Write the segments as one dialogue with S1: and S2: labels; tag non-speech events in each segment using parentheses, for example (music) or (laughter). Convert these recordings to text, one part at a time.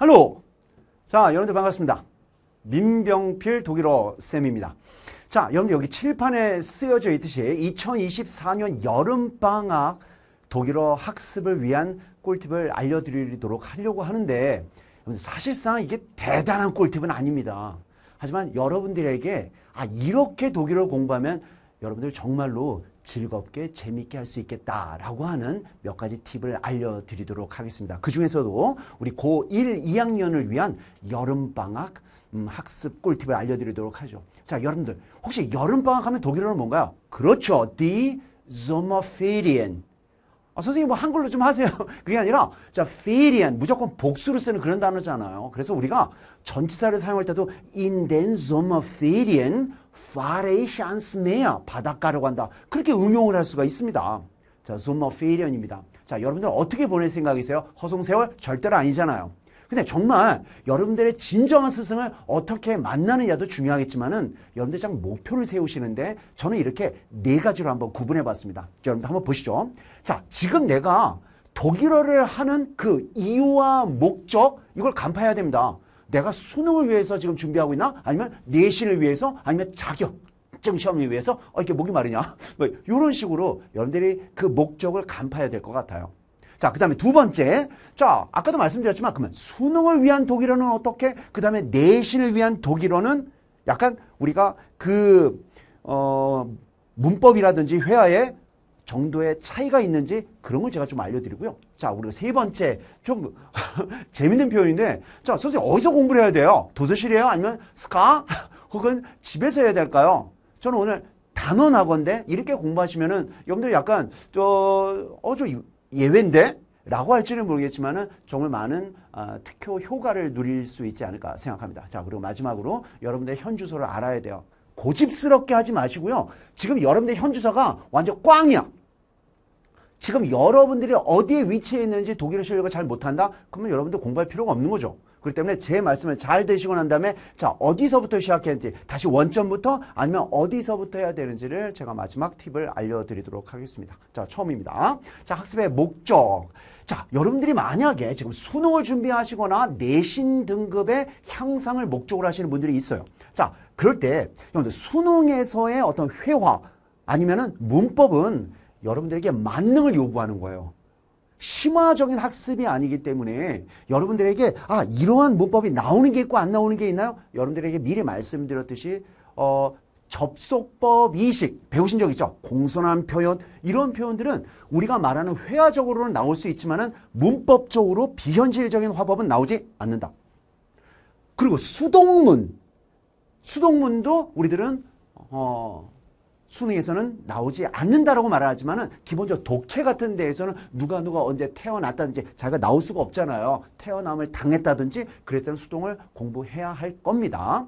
S1: 할로! 자, 여러분들 반갑습니다. 민병필 독일어 쌤입니다. 자, 여러분들 여기 칠판에 쓰여져 있듯이 2024년 여름방학 독일어 학습을 위한 꿀팁을 알려드리도록 하려고 하는데 사실상 이게 대단한 꿀팁은 아닙니다. 하지만 여러분들에게 아, 이렇게 독일어 공부하면 여러분들 정말로 즐겁게 재미있게 할 수 있겠다라고 하는 몇 가지 팁을 알려드리도록 하겠습니다. 그 중에서도 우리 고1, 2학년을 위한 여름방학 음, 학습 꿀팁을 알려드리도록 하죠. 자, 여러분들 혹시 여름방학 하면 독일어는 뭔가요? 그렇죠. Die Sommerferien. 아, 선생님 뭐 한글로 좀 하세요. (laughs) 그게 아니라 자, ferien 무조건 복수로 쓰는 그런 단어잖아요. 그래서 우리가 전치사를 사용할 때도 in den Sommerferien 파레이샨스메야 바닷가라고한다 그렇게 응용을 할 수가 있습니다. 자, 솜머 페이리언입니다 자, 여러분들 어떻게 보낼 생각이세요? 허송세월 절대로 아니잖아요. 근데 정말 여러분들의 진정한 스승을 어떻게 만나느냐도 중요하겠지만은 여러분들 참 목표를 세우시는데 저는 이렇게 네 가지로 한번 구분해 봤습니다. 여러분들 한번 보시죠. 자, 지금 내가 독일어를 하는 그 이유와 목적 이걸 간파해야 됩니다. 내가 수능을 위해서 지금 준비하고 있나? 아니면 내신을 위해서? 아니면 자격? 증 시험을 위해서 어 이게 렇 목이 마르냐 (laughs) 뭐 이런 식으로 여러분들이 그 목적을 간파해야 될 것 같아요. 자, 그 다음에 두 번째. 자, 아까도 말씀드렸지만, 그러면 수능을 위한 독일어는 어떻게? 그 다음에 내신을 위한 독일어는 약간 우리가 그, 어, 문법이라든지 회화에 정도의 차이가 있는지 그런 걸 제가 좀 알려드리고요. 자, 우리가 세 번째 좀 (laughs) 재밌는 표현인데 자, 선생님 어디서 공부를 해야 돼요? 도서실이에요? 아니면 스카? 혹은 집에서 해야 될까요? 저는 오늘 단원학원데 이렇게 공부하시면은 여러분들 약간 저어저 어, 예외인데 라고 할지는 모르겠지만은 정말 많은 어, 특효 효과를 누릴 수 있지 않을까 생각합니다. 자, 그리고 마지막으로 여러분들의 현 주소를 알아야 돼요. 고집스럽게 하지 마시고요. 지금 여러분들의 현 주소가 완전 꽝이야. 지금 여러분들이 어디에 위치해 있는지 독일어 실력을 잘 못한다? 그러면 여러분들 공부할 필요가 없는 거죠. 그렇기 때문에 제 말씀을 잘 되시고 난 다음에 자 어디서부터 시작했는지 다시 원점부터 아니면 어디서부터 해야 되는지를 제가 마지막 팁을 알려드리도록 하겠습니다. 자 처음입니다. 자 학습의 목적. 자 여러분들이 만약에 지금 수능을 준비하시거나 내신 등급의 향상을 목적으로 하시는 분들이 있어요. 자 그럴 때 여러분들 수능에서의 어떤 회화 아니면은 문법은 여러분들에게 만능을 요구하는 거예요. 심화적인 학습이 아니기 때문에 여러분들에게 아 이러한 문법이 나오는 게 있고 안 나오는 게 있나요? 여러분들에게 미리 말씀드렸듯이 어, 접속법 이식 배우신 적 있죠? 공손한 표현 이런 표현들은 우리가 말하는 회화적으로는 나올 수 있지만은 문법적으로 비현실적인 화법은 나오지 않는다. 그리고 수동문 수동문도 우리들은 어, 수능에서는 나오지 않는다라고 말하지만은 기본적으로 독해 같은 데에서는 누가 누가 언제 태어났다든지 자기가 나올 수가 없잖아요. 태어남을 당했다든지 그랬던 수동을 공부해야 할 겁니다.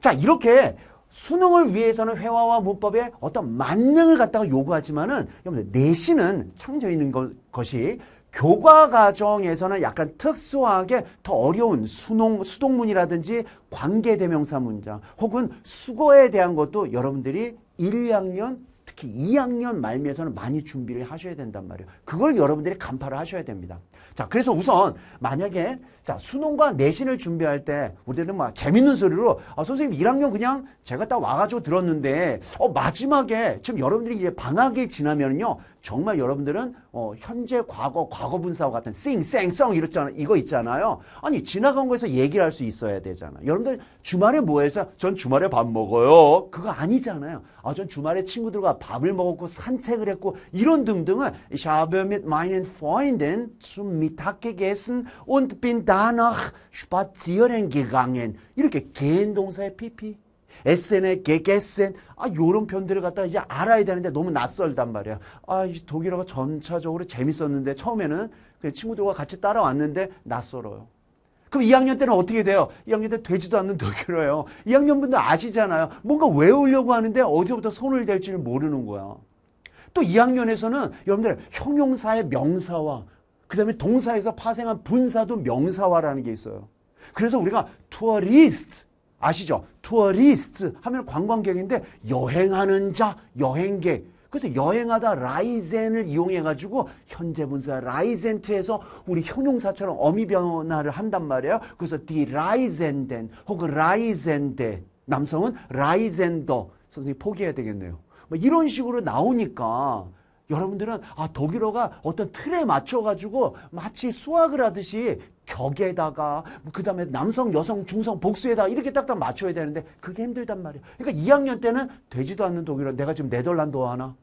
S1: 자, 이렇게 수능을 위해서는 회화와 문법에 어떤 만능을 갖다가 요구하지만은 여러분들 내신은 창조 있는 것, 것이 교과 과정에서는 약간 특수하게 더 어려운 수능, 수동문이라든지 관계대명사 문장 혹은 수거에 대한 것도 여러분들이 1, 2학년 특히 2학년 말미에서는 많이 준비를 하셔야 된단 말이에요. 그걸 여러분들이 간파를 하셔야 됩니다. 자, 그래서 우선 만약에 자 수능과 내신을 준비할 때 우리들은 막 재밌는 소리로 아, 선생님 1학년 그냥 제가 딱 와가지고 들었는데 어 마지막에 지금 여러분들이 이제 방학이 지나면요 정말 여러분들은 어, 현재, 과거, 과거 분사와 같은 쌩쌩성 이렇잖아 이거 있잖아요. 아니 지나간 거에서 얘기를 할 수 있어야 되잖아. 여러분들 주말에 뭐 해서 전 주말에 밥 먹어요. 그거 아니잖아요. 아, 전 주말에 친구들과 밥을 먹었고 산책을 했고 이런 등등은 Ich habe mit meinen Freunden zum Mittag gegessen und bin danach spazieren gegangen. 이렇게 개인 동사의 PP 에센의 개게센아 요런 편들을 갖다가 이제 알아야 되는데 너무 낯설단 말이야. 아 독일어가 전체적으로 재밌었는데 처음에는 그 친구들과 같이 따라왔는데 낯설어요. 그럼 2학년 때는 어떻게 돼요? 2학년 때 되지도 않는 (laughs) 독일어예요. 2학년 분들 아시잖아요. 뭔가 외우려고 하는데 어디서부터 손을 댈지를 모르는 거야. 또 2학년에서는 여러분들 형용사의 명사와 그 다음에 동사에서 파생한 분사도 명사화라는 게 있어요. 그래서 우리가 투어리스트 아시죠? 투어리스트 하면 관광객인데 여행하는 자, 여행객. 그래서 여행하다 라이젠을 이용해가지고 현재 분사 라이젠트에서 우리 형용사처럼 어미 변화를 한단 말이에요. 그래서 디 라이젠덴 혹은 라이젠데 남성은 라이젠더 선생님 포기해야 되겠네요. 뭐 이런 식으로 나오니까 여러분들은 아 독일어가 어떤 틀에 맞춰가지고 마치 수학을 하듯이 격에다가 뭐 그 다음에 남성, 여성, 중성, 복수에다가 이렇게 딱딱 맞춰야 되는데 그게 힘들단 말이에요 그러니까 2학년 때는 되지도 않는 독일어 내가 지금 네덜란드어 하나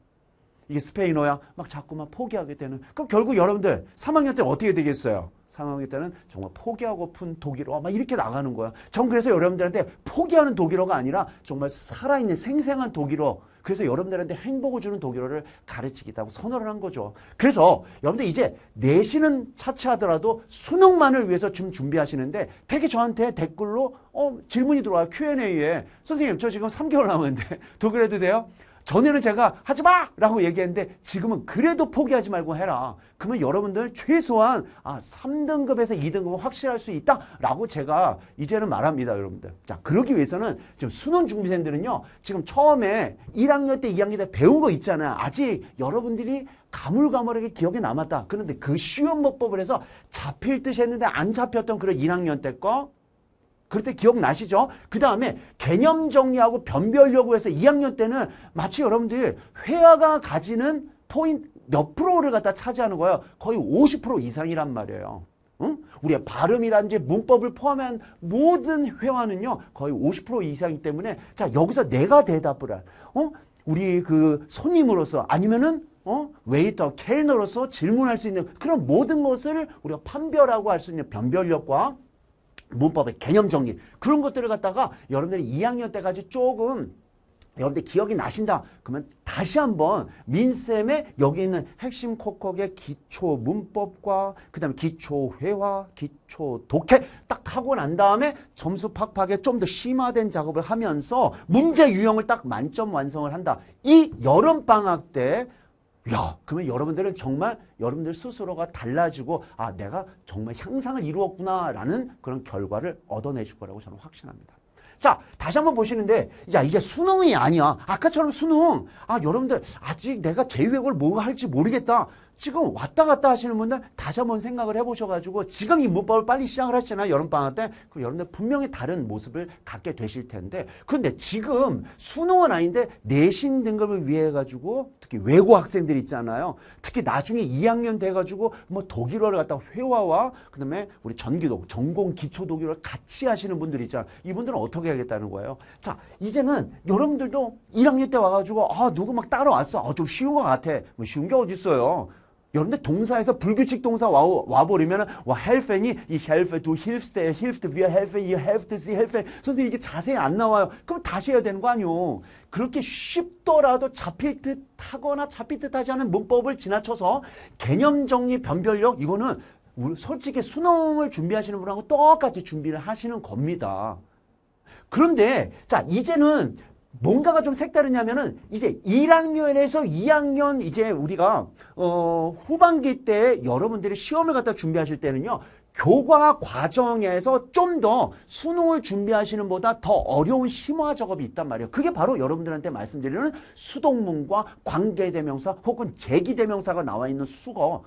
S1: 이게 스페인어야 막 자꾸만 포기하게 되는 그럼 결국 여러분들 3학년 때 어떻게 되겠어요? 3학년 때는 정말 포기하고픈 독일어 막 이렇게 나가는 거야. 전 그래서 여러분들한테 포기하는 독일어가 아니라 정말 살아있는 생생한 독일어 그래서 여러분들한테 행복을 주는 독일어를 가르치겠다고 선언을 한 거죠. 그래서 여러분들 이제 내신은 차치하더라도 수능만을 위해서 지금 준비하시는데 되게 저한테 댓글로 어, 질문이 들어와요. Q&A에 선생님 저 지금 3개월 남았는데 (laughs) 독일 해도 돼요? 전에는 제가 하지 마! 라고 얘기했는데 지금은 그래도 포기하지 말고 해라. 그러면 여러분들 최소한 아, 3등급에서 2등급을 확실할 수 있다. 라고 제가 이제는 말합니다. 여러분들. 자, 그러기 위해서는 지금 수능 준비생들은요. 지금 처음에 1학년 때 2학년 때 배운 거 있잖아요. 아직 여러분들이 가물가물하게 기억에 남았다. 그런데 그 쉬운 법법을 해서 잡힐 듯이 했는데 안 잡혔던 그런 1학년 때 거, 그때 기억나시죠? 그 다음에 개념 정리하고 변별려고 해서 2학년 때는 마치 여러분들 회화가 가지는 포인트 몇 프로를 갖다 차지하는 거예요. 거의 50% 이상이란 말이에요. 응? 우리의 발음이란지 문법을 포함한 모든 회화는요. 거의 50% 이상이기 때문에 자 여기서 내가 대답을 할 어? 우리 그 손님으로서 아니면은 어? 웨이터, 켈너로서 질문할 수 있는 그런 모든 것을 우리가 판별하고 할 수 있는 변별력과 문법의 개념 정리 그런 것들을 갖다가 여러분들이 2학년 때까지 조금 여러분들 기억이 나신다. 그러면 다시 한번 민쌤의 여기 있는 핵심 콕콕의 기초 문법과 그 다음에 기초 회화, 기초 독해 딱 하고 난 다음에 점수 팍팍에 좀 더 심화된 작업을 하면서 문제 유형을 딱 만점 완성을 한다. 이 여름방학 때 야, 그러면 여러분들은 정말 여러분들 스스로가 달라지고 아, 내가 정말 향상을 이루었구나라는 그런 결과를 얻어내실 거라고 저는 확신합니다. 자, 다시 한번 보시는데, 자, 이제 수능이 아니야. 아까처럼 수능. 아, 여러분들, 아직 내가 제외곡을 뭐 할지 모르겠다. 지금 왔다 갔다 하시는 분들 다시 한번 생각을 해보셔가지고 지금 이 문법을 빨리 시작을 하시잖아요. 여름방학 때. 그럼 여러분들 분명히 다른 모습을 갖게 되실 텐데 근데 지금 수능은 아닌데 내신 등급을 위해 가지고 특히 외고 학생들 있잖아요. 특히 나중에 2학년 돼가지고 뭐 독일어를 갖다 회화와 그다음에 우리 전기도 전공 기초 독일어를 같이 하시는 분들 있잖아요. 이분들은 어떻게 하겠다는 거예요. 자 이제는 여러분들도 1학년 때 와가지고 아 누구 막 따라왔어. 아, 좀 쉬운 것 같아. 뭐 쉬운 게 어딨어요. 여러분들 동사에서 불규칙 동사 와, 와버리면 와헬 e 이이헬 e 두힐스테 helps t h e r 헬 help t 선생님 이게 자세히 안 나와요. 그럼 다시 해야 되는 거 아니요. 그렇게 쉽더라도 잡힐 듯 하거나 잡힐 듯 하지 않은 문법을 지나쳐서 개념 정리, 변별력 이거는 솔직히 수능을 준비하시는 분하고 똑같이 준비를 하시는 겁니다. 그런데 자 이제는 뭔가가 좀 색다르냐면은 이제 1학년에서 2학년 이제 우리가 어 후반기 때 여러분들이 시험을 갖다 준비하실 때는요. 교과 과정에서 좀 더 수능을 준비하시는 보다 더 어려운 심화 작업이 있단 말이에요. 그게 바로 여러분들한테 말씀드리는 수동문과 관계대명사 혹은 제기대명사가 나와 있는 수거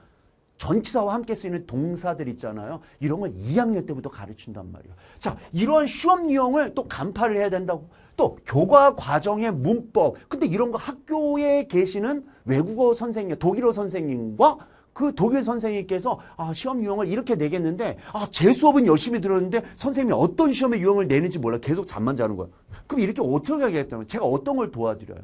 S1: 전치사와 함께 쓰이는 동사들 있잖아요. 이런 걸 2학년 때부터 가르친단 말이에요. 자, 이러한 시험 유형을 또 간파를 해야 된다고. 또 교과 과정의 문법. 근데 이런 거 학교에 계시는 외국어 선생님, 독일어 선생님과 그 독일 선생님께서 아, 시험 유형을 이렇게 내겠는데 아, 제 수업은 열심히 들었는데 선생님이 어떤 시험의 유형을 내는지 몰라. 계속 잠만 자는 거야. 그럼 이렇게 어떻게 하겠다는 거예 제가 어떤 걸 도와드려요?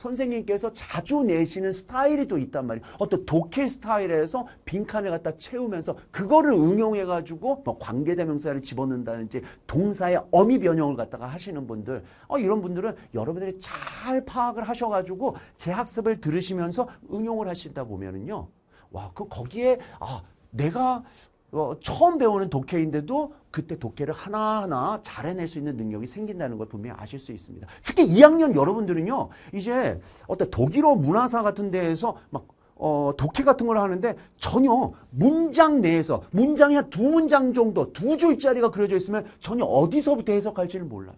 S1: 선생님께서 자주 내시는 스타일이 또 있단 말이에요. 어떤 독해 스타일에서 빈칸을 갖다 채우면서 그거를 응용해가지고 뭐 관계대명사를 집어넣는다든지 동사의 어미 변형을 갖다가 하시는 분들 어, 이런 분들은 여러분들이 잘 파악을 하셔가지고 제 학습을 들으시면서 응용을 하시다 보면은요. 와, 그 거기에 아 내가 어, 처음 배우는 독해인데도 그때 독해를 하나하나 잘 해낼 수 있는 능력이 생긴다는 걸 분명히 아실 수 있습니다. 특히 2학년 여러분들은요, 이제 어떤 독일어 문화사 같은 데에서 막 어, 독해 같은 걸 하는데 전혀 문장 내에서 문장이 한 두 문장 정도 두 줄짜리가 그려져 있으면 전혀 어디서부터 해석할지를 몰라요.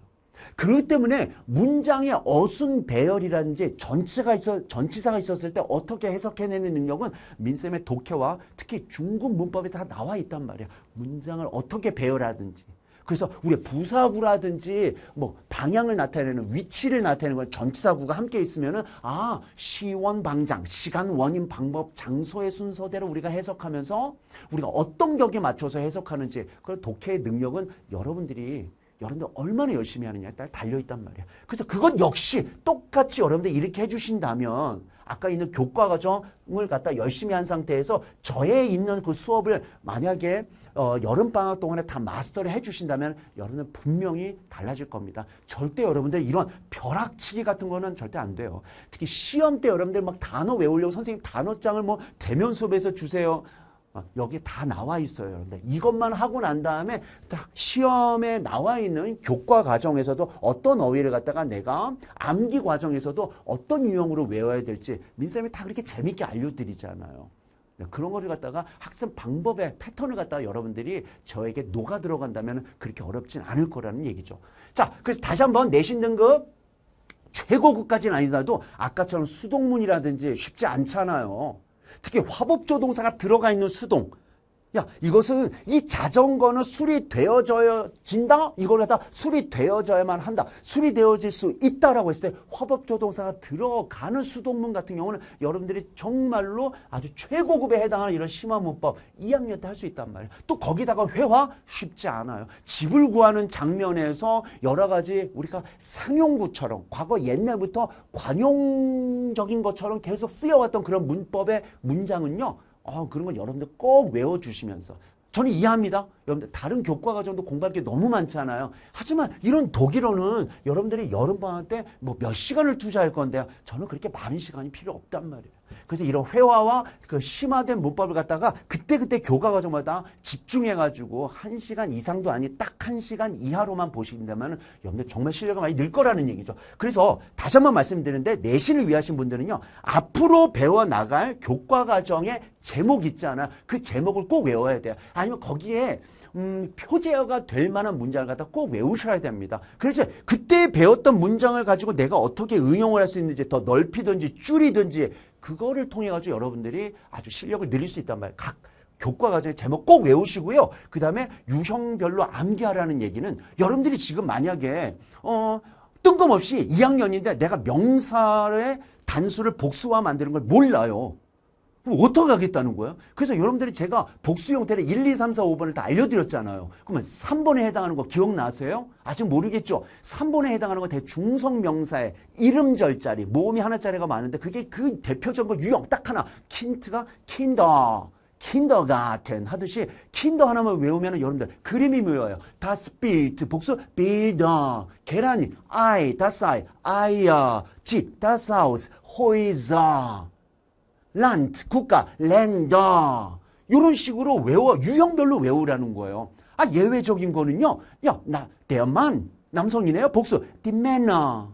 S1: 그렇기 때문에 문장의 어순 배열이라든지전체가 있어 전치사가 있었을 때 어떻게 해석해내는 능력은 민쌤의 독해와 특히 중국 문법에 다 나와 있단 말이야. 문장을 어떻게 배열하든지. 그래서 우리의 부사구라든지 뭐 방향을 나타내는 위치를 나타내는 걸 전치사구가 함께 있으면은 아 시원 방장 시간 원인 방법 장소의 순서대로 우리가 해석하면서 우리가 어떤 격에 맞춰서 해석하는지 그런 독해의 능력은 여러분들이 여러분들 얼마나 열심히 하느냐에 따라 달려있단 말이야. 그래서 그것 역시 똑같이 여러분들 이렇게 해주신다면 아까 있는 교과 과정을 갖다 열심히 한 상태에서 저에 있는 그 수업을 만약에 어, 여름방학 동안에 다 마스터를 해주신다면 여러분은 분명히 달라질 겁니다. 절대 여러분들 이런 벼락치기 같은 거는 절대 안 돼요. 특히 시험 때 여러분들 막 단어 외우려고 선생님 단어장을 뭐 대면 수업에서 주세요. 어, 여기 다 나와 있어요. 여러분 이것만 하고 난 다음에 딱 시험에 나와 있는 교과 과정에서도 어떤 어휘를 갖다가 내가 암기 과정에서도 어떤 유형으로 외워야 될지 민쌤이 다 그렇게 재밌게 알려드리잖아요. 네, 그런 거를 갖다가 학습 방법의 패턴을 갖다가 여러분들이 저에게 녹아 들어간다면 그렇게 어렵진 않을 거라는 얘기죠. 자, 그래서 다시 한번 내신 등급 최고급까지는 아니더라도 아까처럼 수동문이라든지 쉽지 않잖아요. 특히 화법조 동사가 들어가 있는 수동 야, 이것은 이 자전거는 수리되어져진다? 이걸 갖다 수리되어져야만 한다. 수리되어질 수 있다라고 했을 때 화법조동사가 들어가는 수동문 같은 경우는 여러분들이 정말로 아주 최고급에 해당하는 이런 심화문법 2학년 때 할 수 있단 말이에요. 또 거기다가 회화 쉽지 않아요. 집을 구하는 장면에서 여러 가지 우리가 상용구처럼 과거 옛날부터 관용적인 것처럼 계속 쓰여왔던 그런 문법의 문장은요. 어, 그런 걸 여러분들 꼭 외워주시면서 저는 이해합니다. 여러분들 다른 교과 과정도 공부할 게 너무 많잖아요. 하지만 이런 독일어는 여러분들이 여름방학 때 뭐 몇 시간을 투자할 건데요. 저는 그렇게 많은 시간이 필요 없단 말이에요. 그래서 이런 회화와 그 심화된 문법을 갖다가 그때그때 교과 과정마다 집중해가지고 한시간 이상도 아니딱 한시간 이하로만 보신다면 여러분들 정말 실력이 많이 늘 거라는 얘기죠. 그래서 다시 한번 말씀드리는데 내신을 위하신 분들은요. 앞으로 배워나갈 교과 과정의 제목 있잖아. 그 제목을 꼭 외워야 돼요. 아니면 거기에 음, 표제어가 될 만한 문장을 갖다 꼭 외우셔야 됩니다. 그래서 그때 배웠던 문장을 가지고 내가 어떻게 응용을 할 수 있는지 더 넓히든지 줄이든지 그거를 통해 가지고 여러분들이 아주 실력을 늘릴 수 있단 말이에요. 각 교과 과정의 제목 꼭 외우시고요. 그 다음에 유형별로 암기하라는 얘기는 여러분들이 지금 만약에 어 뜬금없이 2학년인데 내가 명사의 단수를 복수화 만드는 걸 몰라요. 그럼 어떻게 하겠다는 거예요? 그래서 여러분들이 제가 복수 형태를 1, 2, 3, 4, 5번을 다 알려드렸잖아요. 그러면 3번에 해당하는 거 기억나세요? 아직 모르겠죠? 3번에 해당하는 거 대중성 명사의 이름 절자리, 모음이 하나짜리가 많은데 그게 그 대표적인 거 유형 딱 하나. 킨트가 킨더. 킨더 같은 하듯이 킨더 하나만 외우면 여러분들 그림이 모여요. 다스 빌트 복수 빌더 계란이 아이 다스 아이 아이야 집 다스 하우스 호이자 란트, 국가, 랜더 이런 식으로 외워 유형별로 외우라는 거예요. 아 예외적인 거는요. 야, 나 대만 남성이네요. 복수 디메나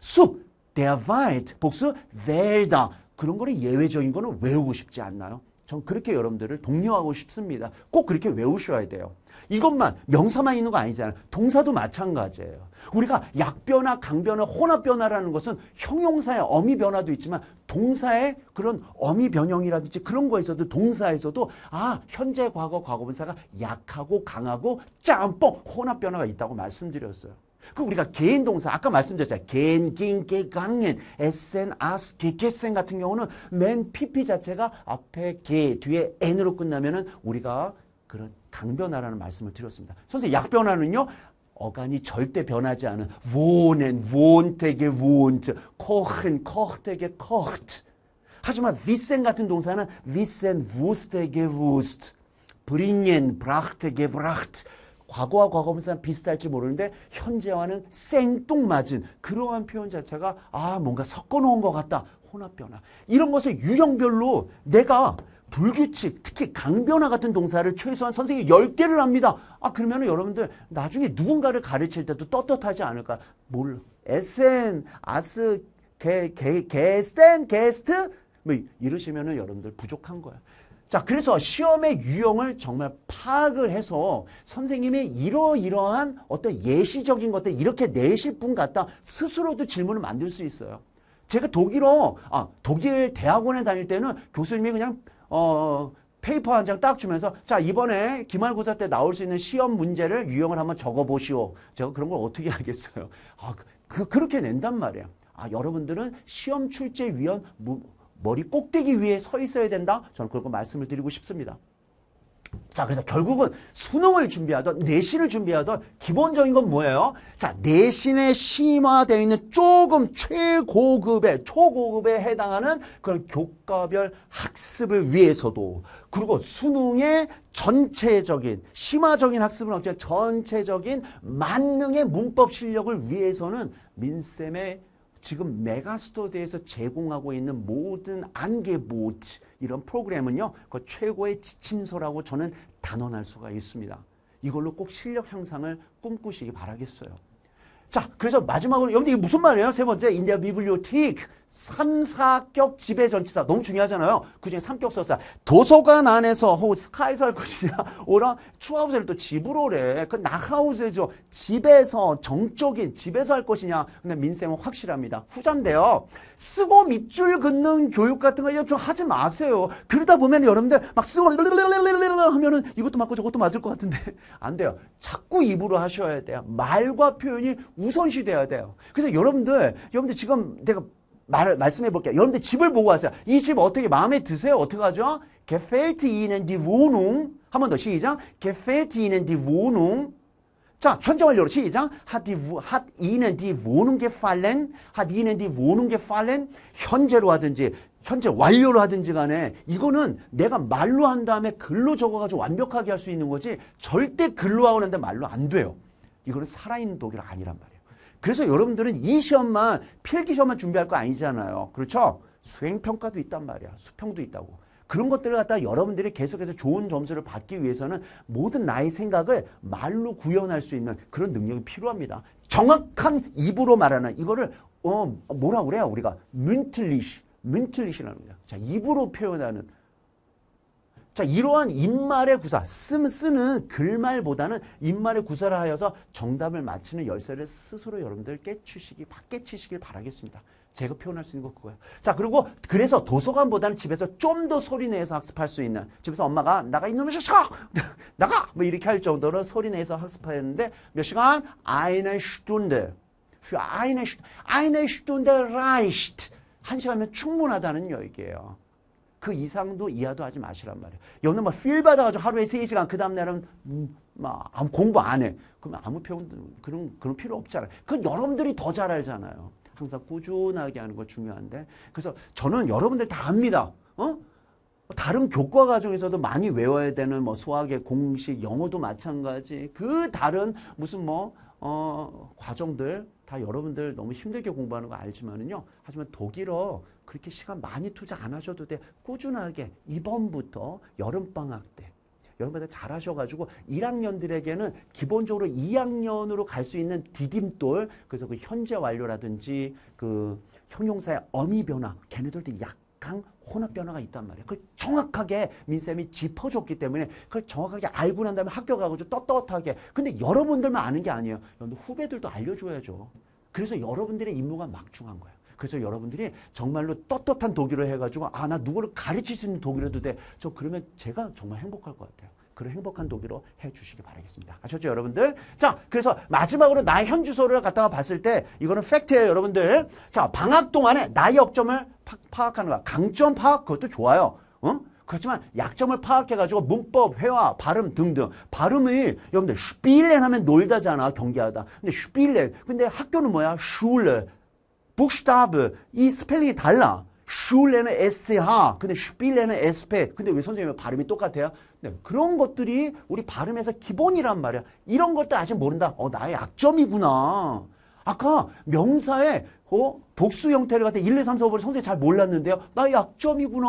S1: 숲 대바이트 복수 벨다 그런 거를 예외적인 거는 외우고 싶지 않나요? 전 그렇게 여러분들을 독려하고 싶습니다. 꼭 그렇게 외우셔야 돼요. 이것만 명사만 있는 거 아니잖아요. 동사도 마찬가지예요. 우리가 약변화, 강변화, 혼합변화라는 것은 형용사의 어미 변화도 있지만 동사의 그런 어미 변형이라든지 그런 거에서도 동사에서도 아 현재 과거 과거분사가 약하고 강하고 짬뽕 혼합 변화가 있다고 말씀드렸어요. 그 우리가 개인 동사 아까 말씀드렸잖아요. 개인, 긴, 개, 강엔, 에센, 아스, 개, 개센 같은 경우는 맨 PP 자체가 앞에 개, 뒤에 N으로 끝나면은 우리가 그런 강변화라는 말씀을 드렸습니다. 선생님 약변화는요. 어간이 절대 변하지 않은 wohnen, wohntäge, wohnt, kochen, kochtäge, kocht. 하지만 wissen 같은 동사는 wissen, wusste, gewusst, bringen, brachte, gebracht. 과거와 과거분사는 비슷할지 모르는데 현재와는 생뚱맞은 그러한 표현 자체가 아 뭔가 섞어놓은 것 같다. 혼합 변화. 이런 것을 유형별로 내가 불규칙, 특히 강변화 같은 동사를 최소한 선생님이 10개를 합니다. 아, 그러면 여러분들 나중에 누군가를 가르칠 때도 떳떳하지 않을까? 뭘, 에센, 아스, 게, 게, 게스 게스트? 뭐 이러시면은 여러분들 부족한 거야. 자, 그래서 시험의 유형을 정말 파악을 해서 선생님이 이러이러한 어떤 예시적인 것들 이렇게 내실 분 같다. 스스로도 질문을 만들 수 있어요. 제가 독일어, 아, 독일 대학원에 다닐 때는 교수님이 그냥 어, 어, 페이퍼 한 장 딱 주면서 자 이번에 기말고사 때 나올 수 있는 시험 문제를 유형을 한번 적어보시오. 제가 그런 걸 어떻게 (laughs) 알겠어요. 아, 그, 그, 그렇게 낸단 말이야. 아 여러분들은 시험 출제위원 머리 꼭대기 위에 서 있어야 된다. 저는 그걸 말씀을 드리고 싶습니다. 자, 그래서 결국은 수능을 준비하던 내신을 준비하던 기본적인 건 뭐예요? 자, 내신에 심화되어 있는 조금 최고급의 초고급에 해당하는 그런 교과별 학습을 위해서도 그리고 수능의 전체적인 심화적인 학습은 어째 전체적인 만능의 문법 실력을 위해서는 민쌤의 지금 메가스터드에서 제공하고 있는 모든 안개 모드 이런 프로그램은요. 그 최고의 지침서라고 저는 단언할 수가 있습니다. 이걸로 꼭 실력 향상을 꿈꾸시기 바라겠어요. 자, 그래서 마지막으로 여러분 이게 무슨 말이에요? 세 번째, 인디아 비블리오틱. 삼사격 지배 전치사 너무 중요하잖아요. 그중에 삼격 서사 도서관 안에서 혹은 스카이서 할 것이냐 (laughs) 오라 추하우세를 또 집으로 오래 그 나하우세죠. 집에서 정적인 집에서 할 것이냐 근데 민쌤은 확실합니다. 후잔데요. 쓰고 밑줄 긋는 교육 같은 거 좀 하지 마세요. 그러다 보면 여러분들 막 쓰고 르르르르르르 하면은 이것도 맞고 저것도 맞을 것 같은데 (laughs) 안 돼요. 자꾸 입으로 하셔야 돼요. 말과 표현이 우선시 돼야 돼요. 그래서 여러분들 여러분들 지금 내가 말, 말씀해 볼게요. 여러분들 집을 보고 하세요. 이 집 어떻게 마음에 드세요? 어떻게 하죠? gefällt Ihnen die Wohnung? 한 번 더 시작. gefällt Ihnen die Wohnung? 자, 현재 완료로 시작. hat, die, hat Ihnen die Wohnung gefallen? hat Ihnen die Wohnung gefallen? 현재로 하든지 현재 완료로 하든지 간에 이거는 내가 말로 한 다음에 글로 적어가지고 완벽하게 할 수 있는 거지 절대 글로 하고 난데 말로 안 돼요. 이거는 살아있는 독일 아니란 말이에요. 그래서 여러분들은 이 시험만 필기 시험만 준비할 거 아니잖아요. 그렇죠? 수행평가도 있단 말이야. 수평도 있다고. 그런 것들을 갖다 여러분들이 계속해서 좋은 점수를 받기 위해서는 모든 나의 생각을 말로 구현할 수 있는 그런 능력이 필요합니다. 정확한 입으로 말하는 이거를 어 뭐라 그래요 우리가 문틀리시 문틀리시라는 거야. 자 입으로 표현하는 자, 이러한 인말의 구사, 쓰, 쓰는 글말보다는 인말의 구사를 하여서 정답을 맞히는 열쇠를 스스로 여러분들 깨치시기, 깨치시길 바라겠습니다. 제가 표현할 수 있는 거그거예 자, 그리고 그래서 도서관보다는 집에서 좀 더 소리 내서 학습할 수 있는 집에서 엄마가 나가 이놈의 자식 (laughs) 나가! 뭐 이렇게 할 정도로 소리 내서 학습하였는데 몇 시간? eine Stunde. für eine s t u n 한 시간이면 충분하다는 얘기예요. 그 이상도 이하도 하지 마시란 말이에요. 여는 막필 받아가지고 하루에 3시간 그 다음 날은 음, 막 공부 안 해. 그러면 아무 표현 그런 그런 필요 없잖아요. 그건 여러분들이 더 잘 알잖아요. 항상 꾸준하게 하는 거 중요한데 그래서 저는 여러분들 다 압니다. 어? 다른 교과 과정에서도 많이 외워야 되는 뭐 수학의 공식, 영어도 마찬가지. 그 다른 무슨 뭐 어, 과정들 다 여러분들 너무 힘들게 공부하는 거 알지만은요. 하지만 독일어 그렇게 시간 많이 투자 안 하셔도 돼. 꾸준하게 이번부터 여름방학 때 여러분들 잘하셔가지고 1학년들에게는 기본적으로 2학년으로 갈 수 있는 디딤돌 그래서 그 현재 완료라든지 그 형용사의 어미 변화 걔네들도 약간 혼합 변화가 있단 말이에요. 그걸 정확하게 민쌤이 짚어줬기 때문에 그걸 정확하게 알고 난 다음에 학교 가고 좀 떳떳하게 근데 여러분들만 아는 게 아니에요. 여러 후배들도 알려줘야죠. 그래서 여러분들의 임무가 막중한 거예요. 그래서 여러분들이 정말로 떳떳한 독일어 해가지고 아 나 누구를 가르칠 수 있는 독일어도 돼. 저 그러면 제가 정말 행복할 것 같아요. 그런 행복한 독일어 해주시기 바라겠습니다. 아셨죠, 여러분들? 자, 그래서 마지막으로 나의 현 주소를 갖다가 봤을 때 이거는 팩트예요, 여러분들. 자, 방학 동안에 나의 역점을 파, 악하는 거, 강점 파악 그것도 좋아요. 응? 그렇지만 약점을 파악해가지고 문법, 회화, 발음 등등 발음이 여러분들 슈필렌 하면 놀다잖아 경기하다 근데 슈필렌 근데 학교는 뭐야 슈레 북스타브이 스펠링이 달라. 슈레는 SH, 근데 슈빌레는 SP. 근데 왜 선생님 발음이 똑같아요? 네, 그런 것들이 우리 발음에서 기본이란 말이야. 이런 것들 아직 모른다. 어, 나의 약점이구나. 아까 명사에 어? 복수 형태를 갖다 1, 2, 3, 4, 5번 성적이 잘 몰랐는데요. 나 약점이구나.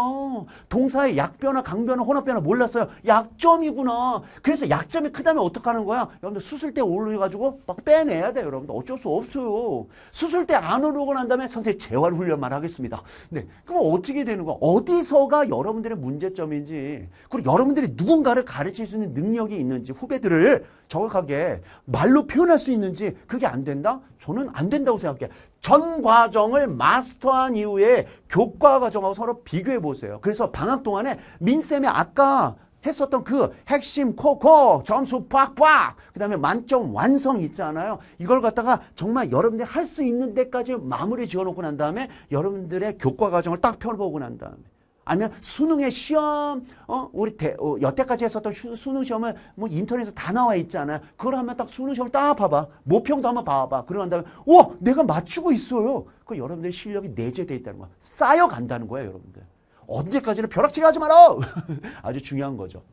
S1: 동사의 약변화, 강변화, 혼합변화 몰랐어요. 약점이구나. 그래서 약점이 크다면 어떡 하는 거야? 여러분들 수술 때 오르가지고 막 빼내야 돼요. 여러분들 어쩔 수 없어요. 수술 때 안 오르고 난 다음에 선생님 재활 훈련만 하겠습니다. 네. 그럼 어떻게 되는 거야? 어디서가 여러분들의 문제점인지 그리고 여러분들이 누군가를 가르칠 수 있는 능력이 있는지 후배들을 정확하게 말로 표현할 수 있는지 그게 안 된다? 저는 안 된다고 생각해. 전 과정을 마스터한 이후에 교과 과정하고 서로 비교해 보세요. 그래서 방학 동안에 민쌤이 아까 했었던 그 핵심 코코 점수 빡빡 그다음에 만점 완성 있잖아요. 이걸 갖다가 정말 여러분들이 할 수 있는 데까지 마무리 지어놓고 난 다음에 여러분들의 교과 과정을 딱 펴보고 난 다음에 아니면 수능의 시험, 어, 우리 대, 어, 여태까지 했었던 수, 수능 시험은뭐 인터넷에 다 나와 있잖아. 그걸 한번 딱 수능 시험을 딱 봐봐. 모평도 한번 봐봐. 그러고 난 다음에, 우와! 내가 맞추고 있어요! 그 여러분들의 실력이 내재되어 있다는 거야. 쌓여간다는 거야, 여러분들. 언제까지는 벼락치기 하지 마라! (laughs) 아주 중요한 거죠.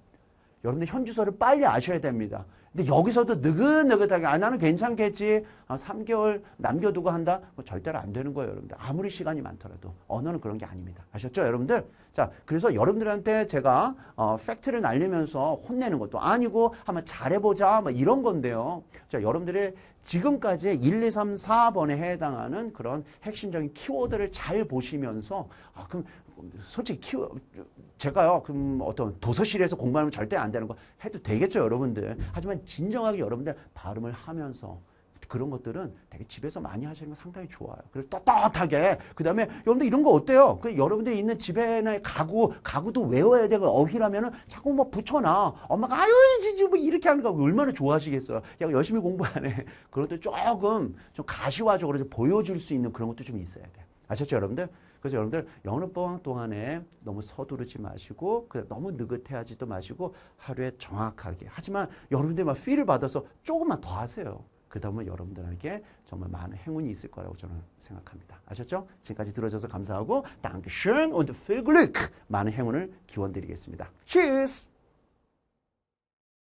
S1: 여러분들 현주소를 빨리 아셔야 됩니다. 근데 여기서도 느긋느긋하게 아 나는 괜찮겠지. 아, 3개월 남겨두고 한다. 뭐 절대로 안 되는 거예요, 여러분들. 아무리 시간이 많더라도 언어는 그런 게 아닙니다. 아셨죠, 여러분들? 자, 그래서 여러분들한테 제가 어, 팩트를 날리면서 혼내는 것도 아니고 한번 잘해보자 뭐 이런 건데요. 자, 여러분들의 지금까지 1, 2, 3, 4번에 해당하는 그런 핵심적인 키워드를 잘 보시면서 아, 그럼 솔직히 키워 제가요 그럼 어떤 도서실에서 공부하면 절대 안 되는 거 해도 되겠죠 여러분들 하지만 진정하게 여러분들 발음을 하면서 그런 것들은 되게 집에서 많이 하시는 거 상당히 좋아요. 그리고 떳떳하게. 그 다음에 여러분들 이런 거 어때요? 그 여러분들이 있는 집에나 가구, 가구도 외워야 되고 어휘라면은 자꾸 뭐 붙여놔. 엄마가 아유, 이제 뭐 이렇게 하는 거 얼마나 좋아하시겠어요. 야, 열심히 공부 하네 그것도 조금 좀 가시화적으로 좀 보여줄 수 있는 그런 것도 좀 있어야 돼. 아셨죠, 여러분들? 그래서 여러분들 영어 보왕 동안에 너무 서두르지 마시고 너무 느긋해하지도 마시고 하루에 정확하게 하지만 여러분들 막 필을 받아서 조금만 더 하세요. 그다음에 여러분들에게 정말 많은 행운이 있을 거라고 저는 생각합니다. 아셨죠? 지금까지 들어줘서 감사하고 Dankeschön und viel Glück! 많은 행운을 기원드리겠습니다. Cheers!